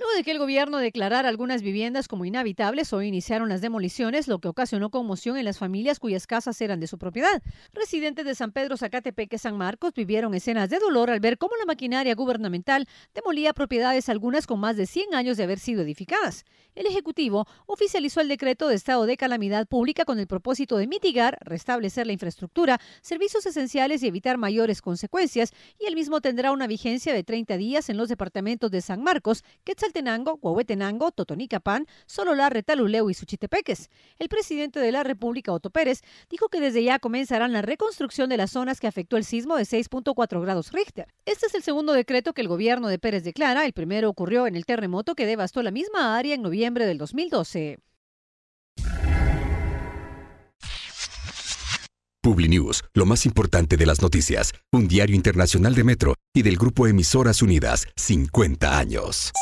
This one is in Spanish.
Luego de que el gobierno declarara algunas viviendas como inhabitables, hoy iniciaron las demoliciones, lo que ocasionó conmoción en las familias cuyas casas eran de su propiedad. Residentes de San Pedro, Zacatepeque, San Marcos vivieron escenas de dolor al ver cómo la maquinaria gubernamental demolía propiedades, algunas con más de 100 años de haber sido edificadas. El Ejecutivo oficializó el decreto de estado de calamidad pública con el propósito de mitigar, restablecer la infraestructura, servicios esenciales y evitar mayores consecuencias, y el mismo tendrá una vigencia de 30 días en los departamentos de San Marcos, que Tenango, Huehuetenango, Totonicapán, la Retaluleu y Suchitepeques. El presidente de la República, Otto Pérez, dijo que desde ya comenzarán la reconstrucción de las zonas que afectó el sismo de 6.4 grados Richter. Este es el segundo decreto que el gobierno de Pérez declara. El primero ocurrió en el terremoto que devastó la misma área en noviembre del 2012. PubliNews, lo más importante de las noticias, un diario internacional de Metro y del grupo Emisoras Unidas, 50 años.